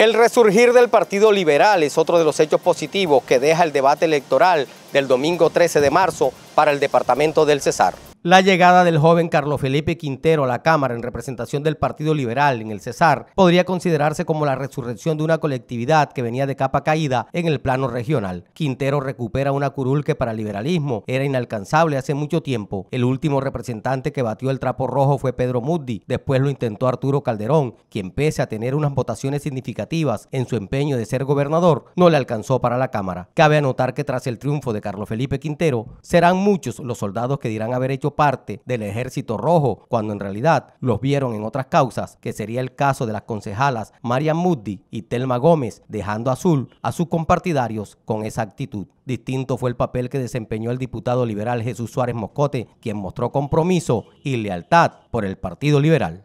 El resurgir del Partido Liberal es otro de los hechos positivos que deja el debate electoral del domingo 13 de marzo para el departamento del Cesar. La llegada del joven Carlos Felipe Quintero a la Cámara en representación del Partido Liberal en el Cesar podría considerarse como la resurrección de una colectividad que venía de capa caída en el plano regional. Quintero recupera una curul que para el liberalismo era inalcanzable hace mucho tiempo. El último representante que batió el trapo rojo fue Pedro Muddi, después lo intentó Arturo Calderón, quien pese a tener unas votaciones significativas en su empeño de ser gobernador, no le alcanzó para la Cámara. Cabe anotar que tras el triunfo de Carlos Felipe Quintero, serán muchos los soldados que dirán haber hecho parte del Ejército Rojo, cuando en realidad los vieron en otras causas, que sería el caso de las concejalas María Muddy y Telma Gómez, dejando azul a sus compartidarios con esa actitud. Distinto fue el papel que desempeñó el diputado liberal Jesús Suárez Moscote, quien mostró compromiso y lealtad por el Partido Liberal.